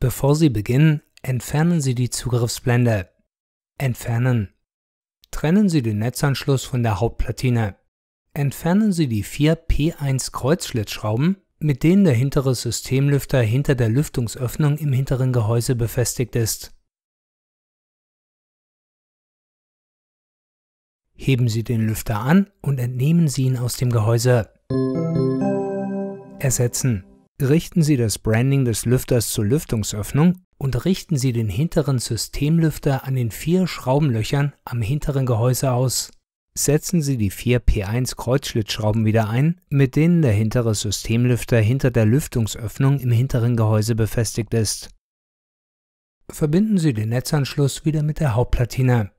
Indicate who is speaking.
Speaker 1: Bevor Sie beginnen, entfernen Sie die Zugriffsblende. Entfernen. Trennen Sie den Netzanschluss von der Hauptplatine. Entfernen Sie die vier P1 Kreuzschlitzschrauben, mit denen der hintere Systemlüfter hinter der Lüftungsöffnung im hinteren Gehäuse befestigt ist. Heben Sie den Lüfter an und entnehmen Sie ihn aus dem Gehäuse. Ersetzen richten Sie das Branding des Lüfters zur Lüftungsöffnung und richten Sie den hinteren Systemlüfter an den vier Schraubenlöchern am hinteren Gehäuse aus. Setzen Sie die vier P1 Kreuzschlitzschrauben wieder ein, mit denen der hintere Systemlüfter hinter der Lüftungsöffnung im hinteren Gehäuse befestigt ist. Verbinden Sie den Netzanschluss wieder mit der
Speaker 2: Hauptplatine.